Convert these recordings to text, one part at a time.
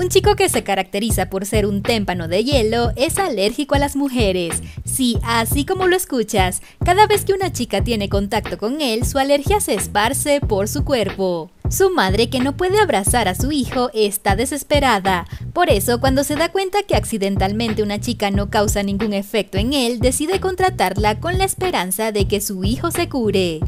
Un chico que se caracteriza por ser un témpano de hielo es alérgico a las mujeres. Sí, así como lo escuchas, cada vez que una chica tiene contacto con él, su alergia se esparce por su cuerpo. Su madre, que no puede abrazar a su hijo, está desesperada. Por eso, cuando se da cuenta que accidentalmente una chica no causa ningún efecto en él, decide contratarla con la esperanza de que su hijo se cure.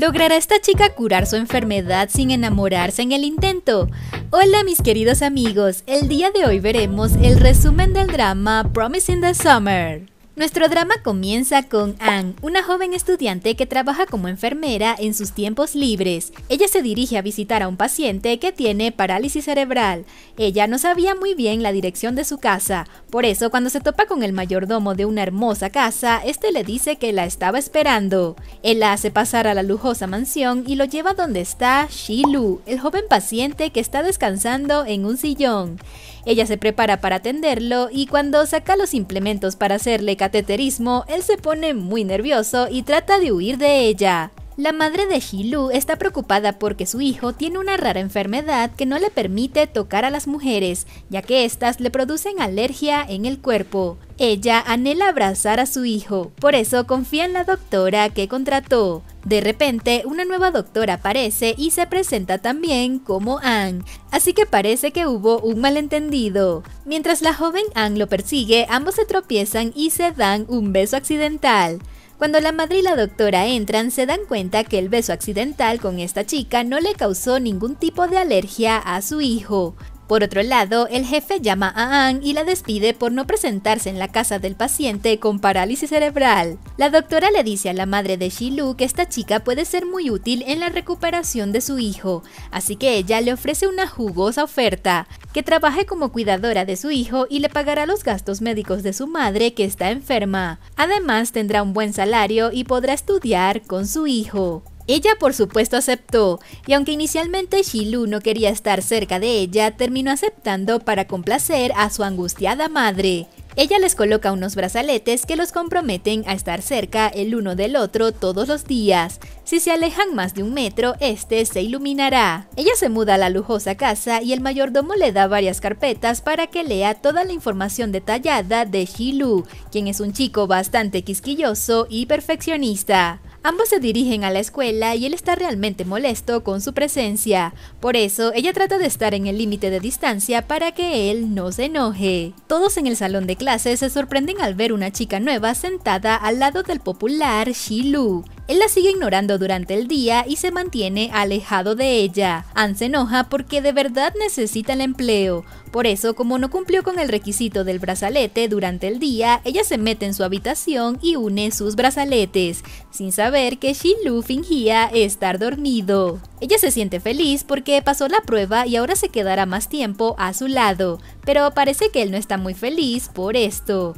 ¿Logrará esta chica curar su enfermedad sin enamorarse en el intento? Hola mis queridos amigos, el día de hoy veremos el resumen del drama Promising the Summer. Nuestro drama comienza con Anne, una joven estudiante que trabaja como enfermera en sus tiempos libres. Ella se dirige a visitar a un paciente que tiene parálisis cerebral. Ella no sabía muy bien la dirección de su casa, por eso cuando se topa con el mayordomo de una hermosa casa, este le dice que la estaba esperando. Él la hace pasar a la lujosa mansión y lo lleva donde está Lu, el joven paciente que está descansando en un sillón. Ella se prepara para atenderlo y cuando saca los implementos para hacerle cateterismo, él se pone muy nervioso y trata de huir de ella. La madre de Hilu está preocupada porque su hijo tiene una rara enfermedad que no le permite tocar a las mujeres, ya que éstas le producen alergia en el cuerpo. Ella anhela abrazar a su hijo, por eso confía en la doctora que contrató. De repente, una nueva doctora aparece y se presenta también como Anne, así que parece que hubo un malentendido. Mientras la joven Anne lo persigue, ambos se tropiezan y se dan un beso accidental. Cuando la madre y la doctora entran, se dan cuenta que el beso accidental con esta chica no le causó ningún tipo de alergia a su hijo. Por otro lado, el jefe llama a Ann y la despide por no presentarse en la casa del paciente con parálisis cerebral. La doctora le dice a la madre de Shilu que esta chica puede ser muy útil en la recuperación de su hijo, así que ella le ofrece una jugosa oferta, que trabaje como cuidadora de su hijo y le pagará los gastos médicos de su madre que está enferma. Además tendrá un buen salario y podrá estudiar con su hijo. Ella por supuesto aceptó, y aunque inicialmente Shilu no quería estar cerca de ella, terminó aceptando para complacer a su angustiada madre. Ella les coloca unos brazaletes que los comprometen a estar cerca el uno del otro todos los días. Si se alejan más de un metro, este se iluminará. Ella se muda a la lujosa casa y el mayordomo le da varias carpetas para que lea toda la información detallada de Shilu, quien es un chico bastante quisquilloso y perfeccionista. Ambos se dirigen a la escuela y él está realmente molesto con su presencia, por eso ella trata de estar en el límite de distancia para que él no se enoje. Todos en el salón de clases se sorprenden al ver una chica nueva sentada al lado del popular Shilu, él la sigue ignorando durante el día y se mantiene alejado de ella. Anne se enoja porque de verdad necesita el empleo. Por eso, como no cumplió con el requisito del brazalete durante el día, ella se mete en su habitación y une sus brazaletes, sin saber que Shin Lu fingía estar dormido. Ella se siente feliz porque pasó la prueba y ahora se quedará más tiempo a su lado, pero parece que él no está muy feliz por esto.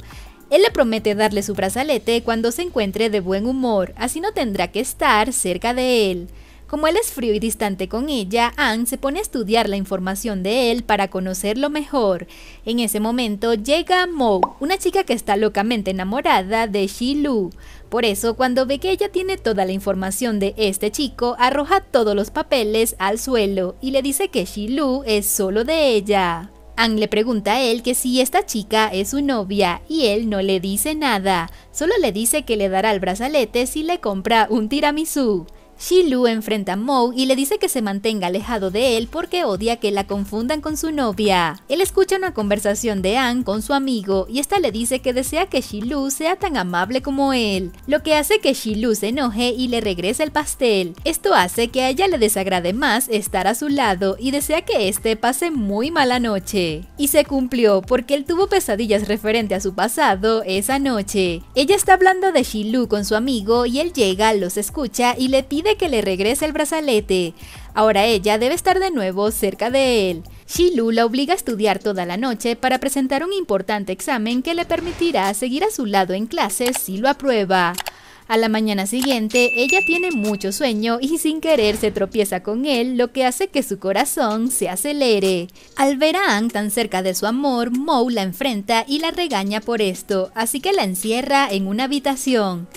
Él le promete darle su brazalete cuando se encuentre de buen humor, así no tendrá que estar cerca de él. Como él es frío y distante con ella, Anne se pone a estudiar la información de él para conocerlo mejor. En ese momento llega Mo, una chica que está locamente enamorada de Shilu. Por eso, cuando ve que ella tiene toda la información de este chico, arroja todos los papeles al suelo y le dice que Shilu es solo de ella. Ang le pregunta a él que si esta chica es su novia y él no le dice nada, solo le dice que le dará el brazalete si le compra un tiramisú. Shilu enfrenta a Moe y le dice que se mantenga alejado de él porque odia que la confundan con su novia. Él escucha una conversación de Anne con su amigo y esta le dice que desea que Shilu sea tan amable como él, lo que hace que Shilu se enoje y le regrese el pastel. Esto hace que a ella le desagrade más estar a su lado y desea que éste pase muy mala noche. Y se cumplió porque él tuvo pesadillas referente a su pasado esa noche. Ella está hablando de Shilu con su amigo y él llega, los escucha y le pide que le regrese el brazalete. Ahora ella debe estar de nuevo cerca de él. Shilu la obliga a estudiar toda la noche para presentar un importante examen que le permitirá seguir a su lado en clases si lo aprueba. A la mañana siguiente, ella tiene mucho sueño y sin querer se tropieza con él, lo que hace que su corazón se acelere. Al ver a Aang tan cerca de su amor, Mou la enfrenta y la regaña por esto, así que la encierra en una habitación.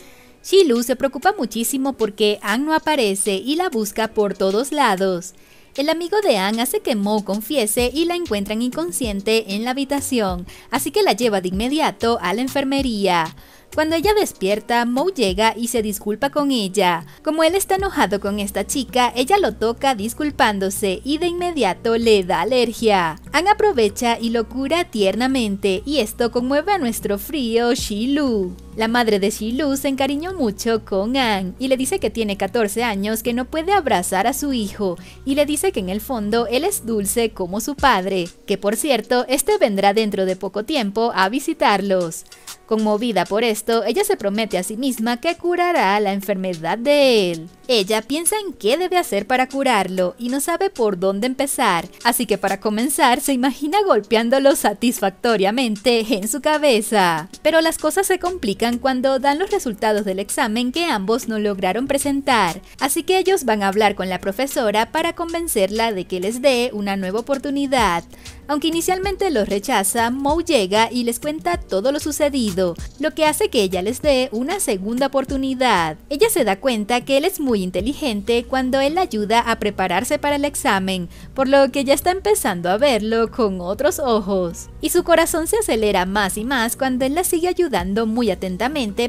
Shilu se preocupa muchísimo porque Ann no aparece y la busca por todos lados. El amigo de Ann hace que Mo confiese y la encuentran inconsciente en la habitación, así que la lleva de inmediato a la enfermería. Cuando ella despierta, Mo llega y se disculpa con ella. Como él está enojado con esta chica, ella lo toca disculpándose y de inmediato le da alergia. Ann aprovecha y lo cura tiernamente y esto conmueve a nuestro frío Shilu. La madre de Shilu se encariñó mucho con Ang y le dice que tiene 14 años, que no puede abrazar a su hijo y le dice que en el fondo él es dulce como su padre, que por cierto, este vendrá dentro de poco tiempo a visitarlos. Conmovida por esto, ella se promete a sí misma que curará la enfermedad de él. Ella piensa en qué debe hacer para curarlo y no sabe por dónde empezar, así que para comenzar se imagina golpeándolo satisfactoriamente en su cabeza. Pero las cosas se complican cuando dan los resultados del examen que ambos no lograron presentar, así que ellos van a hablar con la profesora para convencerla de que les dé una nueva oportunidad. Aunque inicialmente los rechaza, Moe llega y les cuenta todo lo sucedido, lo que hace que ella les dé una segunda oportunidad. Ella se da cuenta que él es muy inteligente cuando él la ayuda a prepararse para el examen, por lo que ya está empezando a verlo con otros ojos. Y su corazón se acelera más y más cuando él la sigue ayudando muy atentamente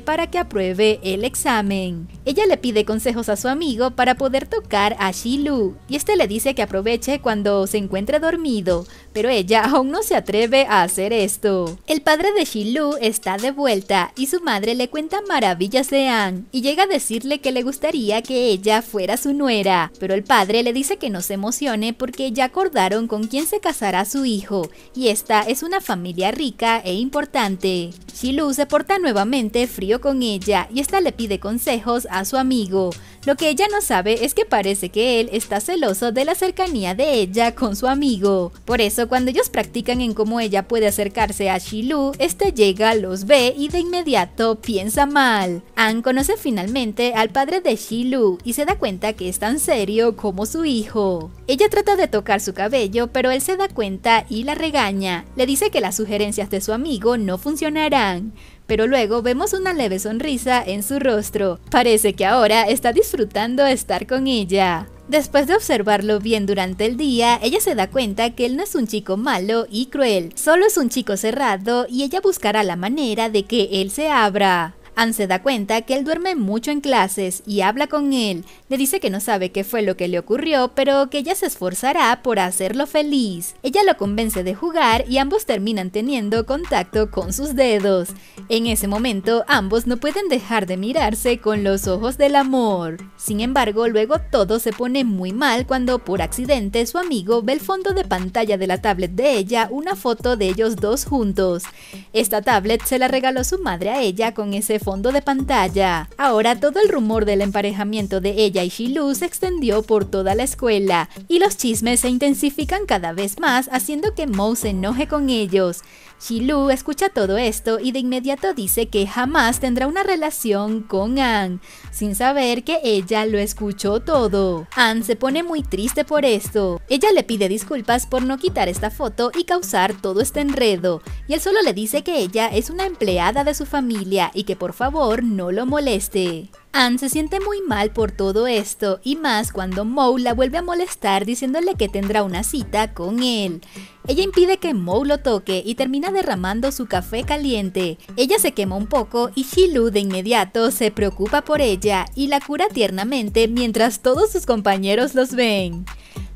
para que apruebe el examen. Ella le pide consejos a su amigo para poder tocar a Shilu y este le dice que aproveche cuando se encuentre dormido, pero ella aún no se atreve a hacer esto. El padre de Shilu está de vuelta y su madre le cuenta maravillas de Anne y llega a decirle que le gustaría que ella fuera su nuera, pero el padre le dice que no se emocione porque ya acordaron con quién se casará su hijo y esta es una familia rica e importante. Shilu se porta nuevamente frío con ella y esta le pide consejos a su amigo. Lo que ella no sabe es que parece que él está celoso de la cercanía de ella con su amigo. Por eso, cuando ellos practican en cómo ella puede acercarse a Shilu, este llega, los ve y de inmediato piensa mal. Anne conoce finalmente al padre de Shilu y se da cuenta que es tan serio como su hijo. Ella trata de tocar su cabello, pero él se da cuenta y la regaña. Le dice que las sugerencias de su amigo no funcionarán pero luego vemos una leve sonrisa en su rostro. Parece que ahora está disfrutando estar con ella. Después de observarlo bien durante el día, ella se da cuenta que él no es un chico malo y cruel, solo es un chico cerrado y ella buscará la manera de que él se abra. Anne se da cuenta que él duerme mucho en clases y habla con él. Le dice que no sabe qué fue lo que le ocurrió, pero que ella se esforzará por hacerlo feliz. Ella lo convence de jugar y ambos terminan teniendo contacto con sus dedos. En ese momento, ambos no pueden dejar de mirarse con los ojos del amor. Sin embargo, luego todo se pone muy mal cuando por accidente su amigo ve el fondo de pantalla de la tablet de ella una foto de ellos dos juntos. Esta tablet se la regaló su madre a ella con ese fondo de pantalla. Ahora todo el rumor del emparejamiento de ella y Shilu se extendió por toda la escuela, y los chismes se intensifican cada vez más haciendo que Moe se enoje con ellos. Shilu escucha todo esto y de inmediato dice que jamás tendrá una relación con Anne, sin saber que ella lo escuchó todo. Anne se pone muy triste por esto. Ella le pide disculpas por no quitar esta foto y causar todo este enredo, y él solo le dice que ella es una empleada de su familia y que por favor no lo moleste. Anne se siente muy mal por todo esto y más cuando Moe la vuelve a molestar diciéndole que tendrá una cita con él. Ella impide que Moe lo toque y termina derramando su café caliente. Ella se quema un poco y Hilu de inmediato se preocupa por ella y la cura tiernamente mientras todos sus compañeros los ven.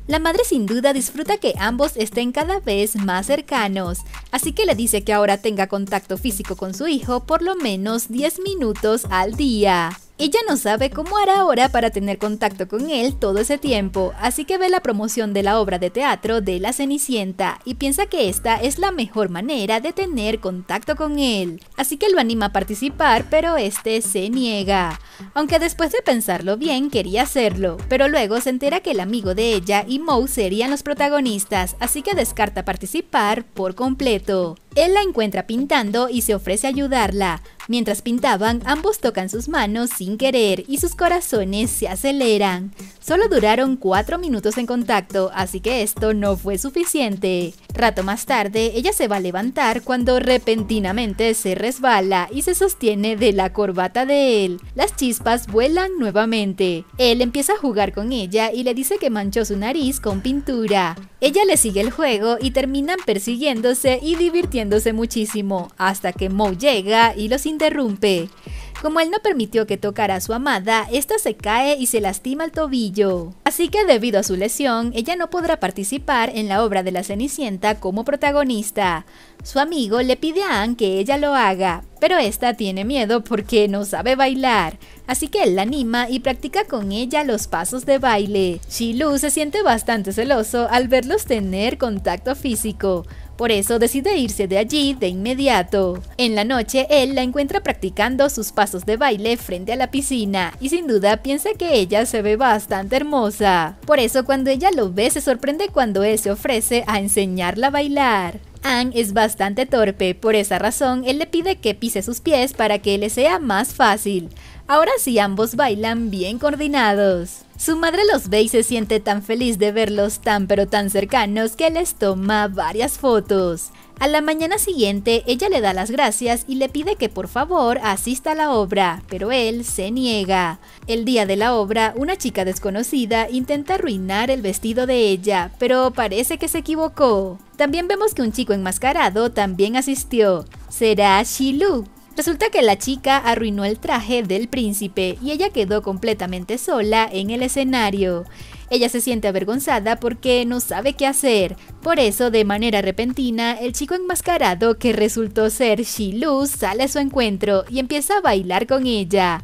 La madre sin duda disfruta que ambos estén cada vez más cercanos, así que le dice que ahora tenga contacto físico con su hijo por lo menos 10 minutos al día. Ella no sabe cómo hará ahora para tener contacto con él todo ese tiempo, así que ve la promoción de la obra de teatro de La Cenicienta y piensa que esta es la mejor manera de tener contacto con él. Así que lo anima a participar, pero este se niega. Aunque después de pensarlo bien quería hacerlo, pero luego se entera que el amigo de ella y Moe serían los protagonistas, así que descarta participar por completo. Él la encuentra pintando y se ofrece a ayudarla. Mientras pintaban, ambos tocan sus manos sin querer y sus corazones se aceleran. Solo duraron 4 minutos en contacto, así que esto no fue suficiente. Rato más tarde, ella se va a levantar cuando repentinamente se resbala y se sostiene de la corbata de él. Las chispas vuelan nuevamente. Él empieza a jugar con ella y le dice que manchó su nariz con pintura. Ella le sigue el juego y terminan persiguiéndose y divirtiéndose muchísimo hasta que Mo llega y los interrumpe. Como él no permitió que tocara a su amada, esta se cae y se lastima el tobillo. Así que debido a su lesión, ella no podrá participar en la obra de la Cenicienta como protagonista. Su amigo le pide a Anne que ella lo haga, pero esta tiene miedo porque no sabe bailar, así que él la anima y practica con ella los pasos de baile. Shilu se siente bastante celoso al verlos tener contacto físico, por eso decide irse de allí de inmediato. En la noche, él la encuentra practicando sus pasos de baile frente a la piscina y sin duda piensa que ella se ve bastante hermosa. Por eso cuando ella lo ve se sorprende cuando él se ofrece a enseñarla a bailar. Anne es bastante torpe, por esa razón él le pide que pise sus pies para que le sea más fácil. Ahora sí ambos bailan bien coordinados. Su madre los ve y se siente tan feliz de verlos tan pero tan cercanos que les toma varias fotos. A la mañana siguiente, ella le da las gracias y le pide que por favor asista a la obra, pero él se niega. El día de la obra, una chica desconocida intenta arruinar el vestido de ella, pero parece que se equivocó. También vemos que un chico enmascarado también asistió. ¿Será Shilu? Resulta que la chica arruinó el traje del príncipe y ella quedó completamente sola en el escenario. Ella se siente avergonzada porque no sabe qué hacer. Por eso, de manera repentina, el chico enmascarado que resultó ser Shilu sale a su encuentro y empieza a bailar con ella.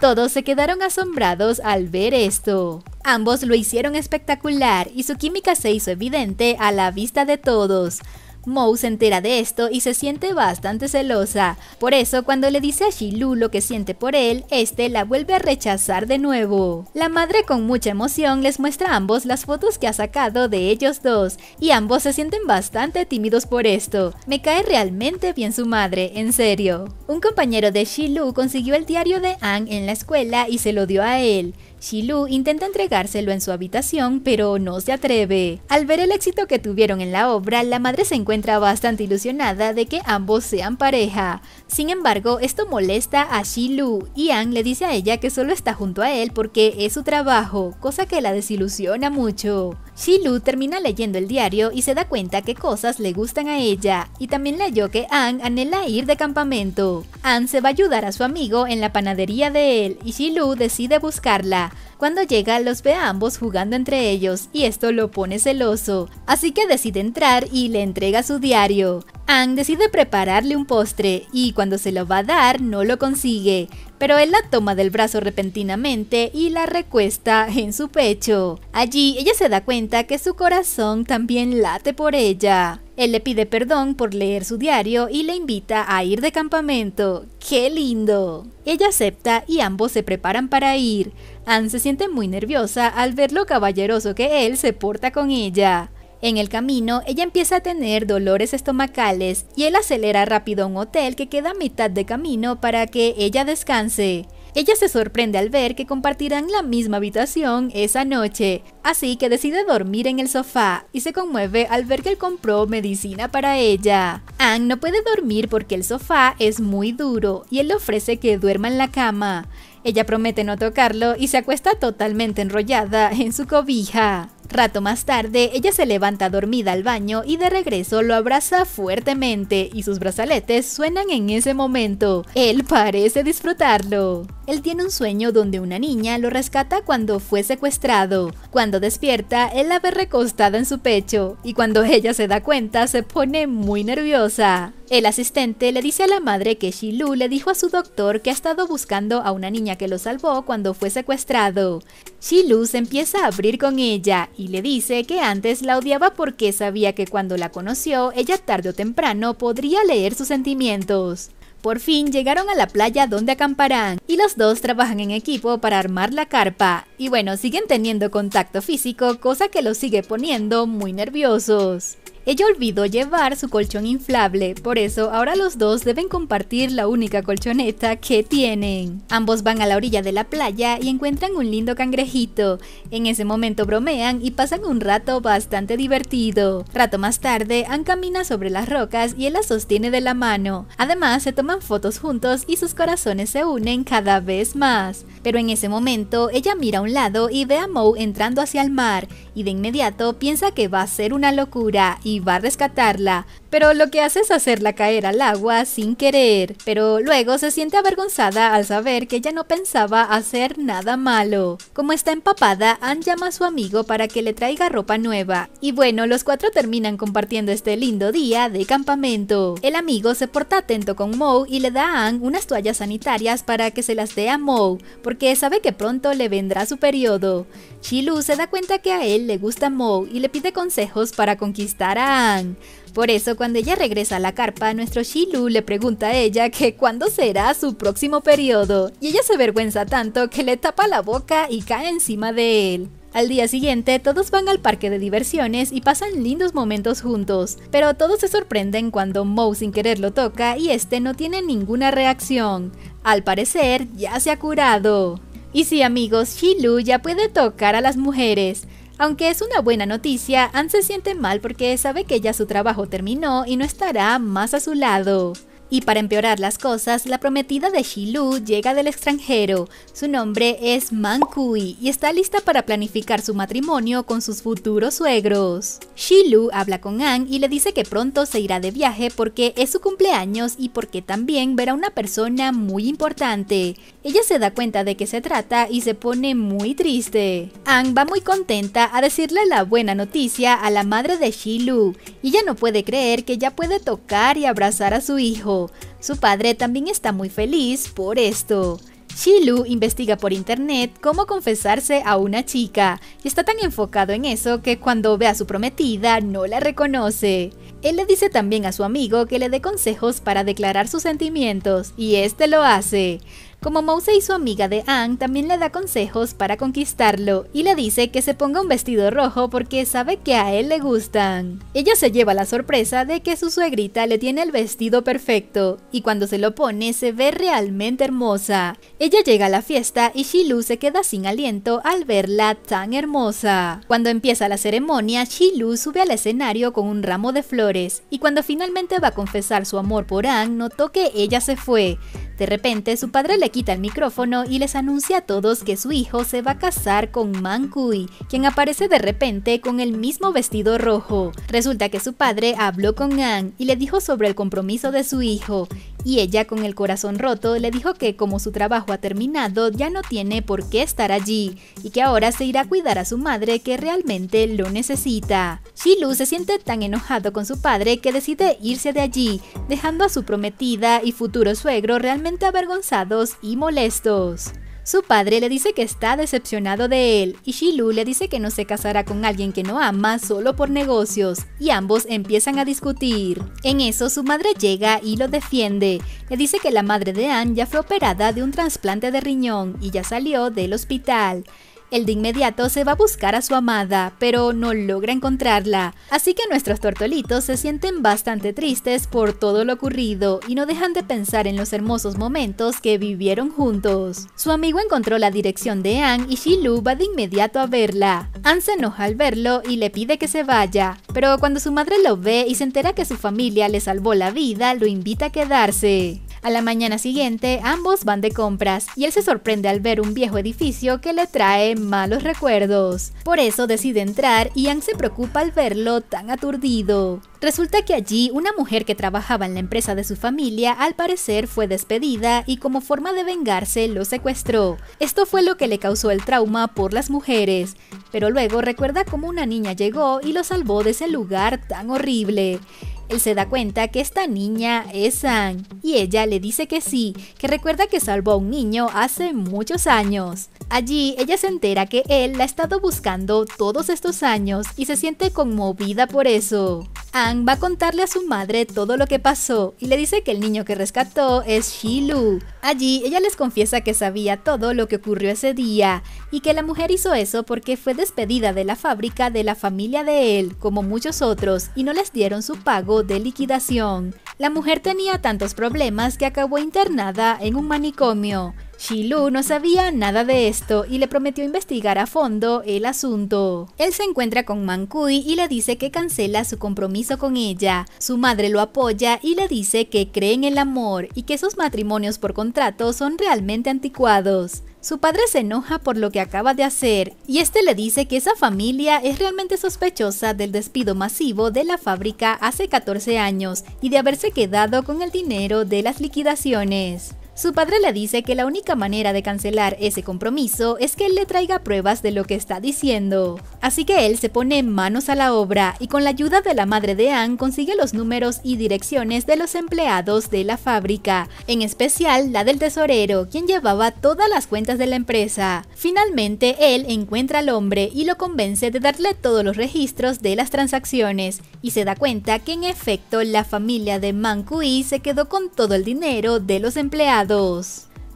Todos se quedaron asombrados al ver esto. Ambos lo hicieron espectacular y su química se hizo evidente a la vista de todos. Mo se entera de esto y se siente bastante celosa. Por eso, cuando le dice a Shilu lo que siente por él, este la vuelve a rechazar de nuevo. La madre con mucha emoción les muestra a ambos las fotos que ha sacado de ellos dos, y ambos se sienten bastante tímidos por esto. Me cae realmente bien su madre, en serio. Un compañero de Shilu consiguió el diario de Ann en la escuela y se lo dio a él. Shilu intenta entregárselo en su habitación, pero no se atreve. Al ver el éxito que tuvieron en la obra, la madre se encuentra bastante ilusionada de que ambos sean pareja. Sin embargo, esto molesta a Shilu y le dice a ella que solo está junto a él porque es su trabajo, cosa que la desilusiona mucho. Shilu termina leyendo el diario y se da cuenta que cosas le gustan a ella, y también leyó que Ann anhela ir de campamento. Ann se va a ayudar a su amigo en la panadería de él, y Shilu decide buscarla, cuando llega los ve a ambos jugando entre ellos y esto lo pone celoso, así que decide entrar y le entrega su diario. Ang decide prepararle un postre y cuando se lo va a dar no lo consigue, pero él la toma del brazo repentinamente y la recuesta en su pecho. Allí ella se da cuenta que su corazón también late por ella. Él le pide perdón por leer su diario y le invita a ir de campamento. ¡Qué lindo! Ella acepta y ambos se preparan para ir. Anne se siente muy nerviosa al ver lo caballeroso que él se porta con ella. En el camino, ella empieza a tener dolores estomacales y él acelera rápido a un hotel que queda a mitad de camino para que ella descanse. Ella se sorprende al ver que compartirán la misma habitación esa noche, así que decide dormir en el sofá y se conmueve al ver que él compró medicina para ella. Anne no puede dormir porque el sofá es muy duro y él le ofrece que duerma en la cama. Ella promete no tocarlo y se acuesta totalmente enrollada en su cobija. Rato más tarde, ella se levanta dormida al baño y de regreso lo abraza fuertemente y sus brazaletes suenan en ese momento. Él parece disfrutarlo. Él tiene un sueño donde una niña lo rescata cuando fue secuestrado. Cuando despierta, él la ve recostada en su pecho y cuando ella se da cuenta se pone muy nerviosa. El asistente le dice a la madre que Shilu le dijo a su doctor que ha estado buscando a una niña que lo salvó cuando fue secuestrado. Shilu se empieza a abrir con ella y le dice que antes la odiaba porque sabía que cuando la conoció, ella tarde o temprano podría leer sus sentimientos. Por fin llegaron a la playa donde acamparán y los dos trabajan en equipo para armar la carpa. Y bueno, siguen teniendo contacto físico, cosa que los sigue poniendo muy nerviosos. Ella olvidó llevar su colchón inflable, por eso ahora los dos deben compartir la única colchoneta que tienen. Ambos van a la orilla de la playa y encuentran un lindo cangrejito. En ese momento bromean y pasan un rato bastante divertido. Rato más tarde, Anne camina sobre las rocas y él la sostiene de la mano. Además, se toman fotos juntos y sus corazones se unen cada vez más. Pero en ese momento, ella mira a un lado y ve a Moe entrando hacia el mar, y de inmediato piensa que va a ser una locura y y va a rescatarla pero lo que hace es hacerla caer al agua sin querer, pero luego se siente avergonzada al saber que ella no pensaba hacer nada malo. Como está empapada, Anne llama a su amigo para que le traiga ropa nueva, y bueno, los cuatro terminan compartiendo este lindo día de campamento. El amigo se porta atento con Mo y le da a Anne unas toallas sanitarias para que se las dé a Moe, porque sabe que pronto le vendrá su periodo. Shilu se da cuenta que a él le gusta Mo y le pide consejos para conquistar a Anne. Por eso, cuando ella regresa a la carpa, nuestro Shilu le pregunta a ella que cuándo será su próximo periodo, y ella se avergüenza tanto que le tapa la boca y cae encima de él. Al día siguiente, todos van al parque de diversiones y pasan lindos momentos juntos, pero todos se sorprenden cuando Mo sin querer lo toca y este no tiene ninguna reacción. Al parecer, ya se ha curado. Y sí amigos, Shilu ya puede tocar a las mujeres, aunque es una buena noticia, Anne se siente mal porque sabe que ya su trabajo terminó y no estará más a su lado. Y para empeorar las cosas, la prometida de Shilu llega del extranjero. Su nombre es Mankui y está lista para planificar su matrimonio con sus futuros suegros. Shilu habla con Ang y le dice que pronto se irá de viaje porque es su cumpleaños y porque también verá una persona muy importante. Ella se da cuenta de que se trata y se pone muy triste. Ang va muy contenta a decirle la buena noticia a la madre de Shilu y ya no puede creer que ya puede tocar y abrazar a su hijo. Su padre también está muy feliz por esto. Shilu investiga por internet cómo confesarse a una chica y está tan enfocado en eso que cuando ve a su prometida no la reconoce. Él le dice también a su amigo que le dé consejos para declarar sus sentimientos y este lo hace. Como y su amiga de Anne, también le da consejos para conquistarlo y le dice que se ponga un vestido rojo porque sabe que a él le gustan. Ella se lleva la sorpresa de que su suegrita le tiene el vestido perfecto y cuando se lo pone se ve realmente hermosa. Ella llega a la fiesta y Shilu se queda sin aliento al verla tan hermosa. Cuando empieza la ceremonia, Shilu sube al escenario con un ramo de flores y cuando finalmente va a confesar su amor por Ang notó que ella se fue. De repente su padre le quita el micrófono y les anuncia a todos que su hijo se va a casar con Man Kui... quien aparece de repente con el mismo vestido rojo. Resulta que su padre habló con Ang y le dijo sobre el compromiso de su hijo, y ella con el corazón roto le dijo que como su trabajo ha terminado ya no tiene por qué estar allí y que ahora se irá a cuidar a su madre que realmente lo necesita. Shilu se siente tan enojado con su padre que decide irse de allí, dejando a su prometida y futuro suegro realmente avergonzados y molestos. Su padre le dice que está decepcionado de él y Shilu le dice que no se casará con alguien que no ama solo por negocios y ambos empiezan a discutir. En eso su madre llega y lo defiende. Le dice que la madre de Anne ya fue operada de un trasplante de riñón y ya salió del hospital. Él de inmediato se va a buscar a su amada, pero no logra encontrarla. Así que nuestros tortolitos se sienten bastante tristes por todo lo ocurrido y no dejan de pensar en los hermosos momentos que vivieron juntos. Su amigo encontró la dirección de Anne y Shilu va de inmediato a verla. Anne se enoja al verlo y le pide que se vaya, pero cuando su madre lo ve y se entera que su familia le salvó la vida, lo invita a quedarse. A la mañana siguiente, ambos van de compras y él se sorprende al ver un viejo edificio que le trae malos recuerdos. Por eso decide entrar y Ang se preocupa al verlo tan aturdido. Resulta que allí una mujer que trabajaba en la empresa de su familia al parecer fue despedida y como forma de vengarse lo secuestró. Esto fue lo que le causó el trauma por las mujeres, pero luego recuerda cómo una niña llegó y lo salvó de ese lugar tan horrible. Él se da cuenta que esta niña es Anne y ella le dice que sí, que recuerda que salvó a un niño hace muchos años. Allí ella se entera que él la ha estado buscando todos estos años y se siente conmovida por eso. Ang va a contarle a su madre todo lo que pasó y le dice que el niño que rescató es Shilu. Allí ella les confiesa que sabía todo lo que ocurrió ese día y que la mujer hizo eso porque fue despedida de la fábrica de la familia de él, como muchos otros, y no les dieron su pago de liquidación. La mujer tenía tantos problemas que acabó internada en un manicomio Shilu no sabía nada de esto y le prometió investigar a fondo el asunto. Él se encuentra con Mankui y le dice que cancela su compromiso con ella. Su madre lo apoya y le dice que cree en el amor y que sus matrimonios por contrato son realmente anticuados. Su padre se enoja por lo que acaba de hacer y este le dice que esa familia es realmente sospechosa del despido masivo de la fábrica hace 14 años y de haberse quedado con el dinero de las liquidaciones. Su padre le dice que la única manera de cancelar ese compromiso es que él le traiga pruebas de lo que está diciendo. Así que él se pone manos a la obra y con la ayuda de la madre de Anne consigue los números y direcciones de los empleados de la fábrica, en especial la del tesorero, quien llevaba todas las cuentas de la empresa. Finalmente él encuentra al hombre y lo convence de darle todos los registros de las transacciones y se da cuenta que en efecto la familia de Mancui se quedó con todo el dinero de los empleados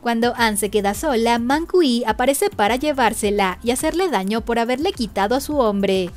cuando An se queda sola, Mankui aparece para llevársela y hacerle daño por haberle quitado a su hombre.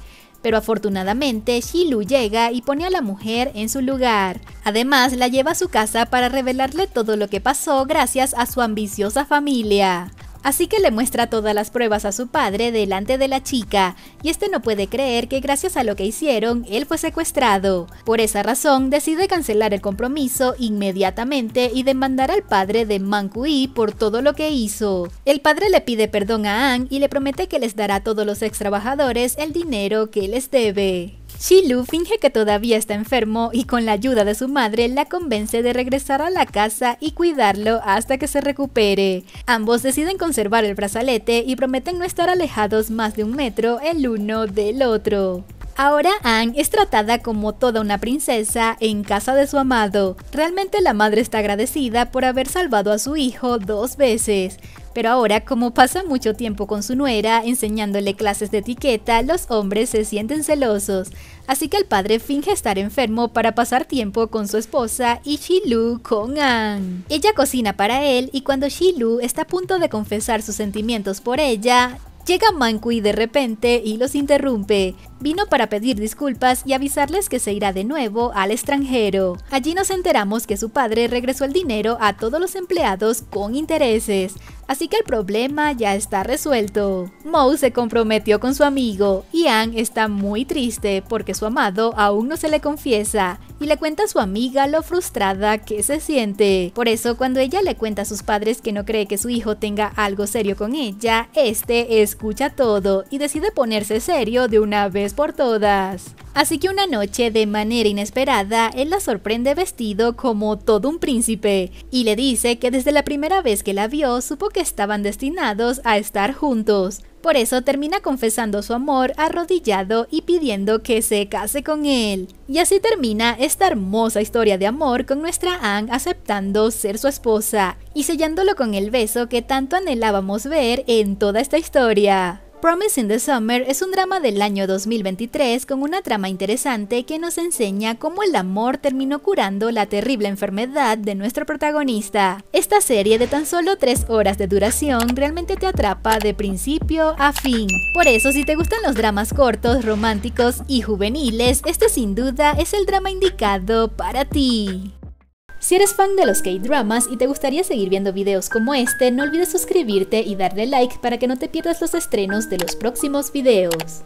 Pero afortunadamente, Lu llega y pone a la mujer en su lugar. Además, la lleva a su casa para revelarle todo lo que pasó gracias a su ambiciosa familia. Así que le muestra todas las pruebas a su padre delante de la chica, y este no puede creer que gracias a lo que hicieron, él fue secuestrado. Por esa razón, decide cancelar el compromiso inmediatamente y demandar al padre de Mankui por todo lo que hizo. El padre le pide perdón a Anne y le promete que les dará a todos los ex trabajadores el dinero que les debe. Shilu finge que todavía está enfermo y con la ayuda de su madre la convence de regresar a la casa y cuidarlo hasta que se recupere. Ambos deciden conservar el brazalete y prometen no estar alejados más de un metro el uno del otro. Ahora Anne es tratada como toda una princesa en casa de su amado. Realmente la madre está agradecida por haber salvado a su hijo dos veces. Pero ahora, como pasa mucho tiempo con su nuera enseñándole clases de etiqueta, los hombres se sienten celosos. Así que el padre finge estar enfermo para pasar tiempo con su esposa y Shilu con Ang. Ella cocina para él y cuando Shilu está a punto de confesar sus sentimientos por ella, Llega Mankui de repente y los interrumpe. Vino para pedir disculpas y avisarles que se irá de nuevo al extranjero. Allí nos enteramos que su padre regresó el dinero a todos los empleados con intereses así que el problema ya está resuelto. Mo se comprometió con su amigo y Anne está muy triste porque su amado aún no se le confiesa y le cuenta a su amiga lo frustrada que se siente. Por eso, cuando ella le cuenta a sus padres que no cree que su hijo tenga algo serio con ella, este escucha todo y decide ponerse serio de una vez por todas. Así que una noche, de manera inesperada, él la sorprende vestido como todo un príncipe y le dice que desde la primera vez que la vio supo que estaban destinados a estar juntos, por eso termina confesando su amor arrodillado y pidiendo que se case con él. Y así termina esta hermosa historia de amor con nuestra Anne aceptando ser su esposa y sellándolo con el beso que tanto anhelábamos ver en toda esta historia. Promise in the Summer es un drama del año 2023 con una trama interesante que nos enseña cómo el amor terminó curando la terrible enfermedad de nuestro protagonista. Esta serie de tan solo 3 horas de duración realmente te atrapa de principio a fin. Por eso, si te gustan los dramas cortos, románticos y juveniles, este sin duda es el drama indicado para ti. Si eres fan de los K-dramas y te gustaría seguir viendo videos como este, no olvides suscribirte y darle like para que no te pierdas los estrenos de los próximos videos.